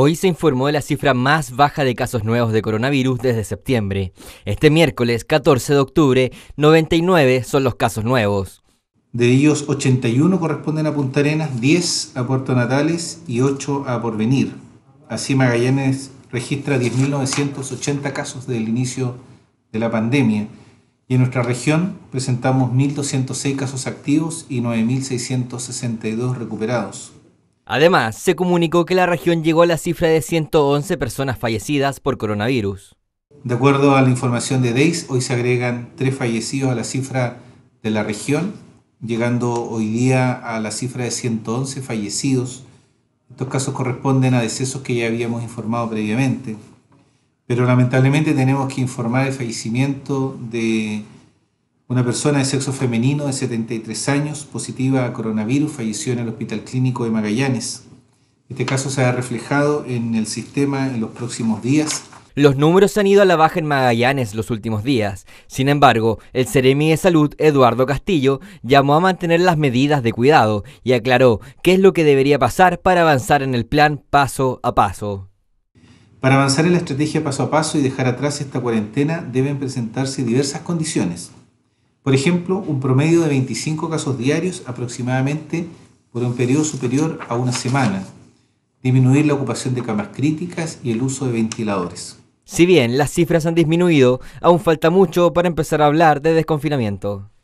Hoy se informó de la cifra más baja de casos nuevos de coronavirus desde septiembre. Este miércoles 14 de octubre, 99 son los casos nuevos. De ellos, 81 corresponden a Punta Arenas, 10 a Puerto Natales y 8 a Porvenir. Así Magallanes registra 10.980 casos desde el inicio de la pandemia. Y en nuestra región presentamos 1.206 casos activos y 9.662 recuperados. Además, se comunicó que la región llegó a la cifra de 111 personas fallecidas por coronavirus. De acuerdo a la información de DEIS, hoy se agregan tres fallecidos a la cifra de la región, llegando hoy día a la cifra de 111 fallecidos. Estos casos corresponden a decesos que ya habíamos informado previamente, pero lamentablemente tenemos que informar el fallecimiento de una persona de sexo femenino de 73 años, positiva a coronavirus, falleció en el Hospital Clínico de Magallanes. Este caso se ha reflejado en el sistema en los próximos días. Los números han ido a la baja en Magallanes los últimos días. Sin embargo, el Ceremi de Salud, Eduardo Castillo, llamó a mantener las medidas de cuidado y aclaró qué es lo que debería pasar para avanzar en el plan paso a paso. Para avanzar en la estrategia paso a paso y dejar atrás esta cuarentena deben presentarse diversas condiciones. Por ejemplo, un promedio de 25 casos diarios aproximadamente por un periodo superior a una semana. Disminuir la ocupación de camas críticas y el uso de ventiladores. Si bien las cifras han disminuido, aún falta mucho para empezar a hablar de desconfinamiento.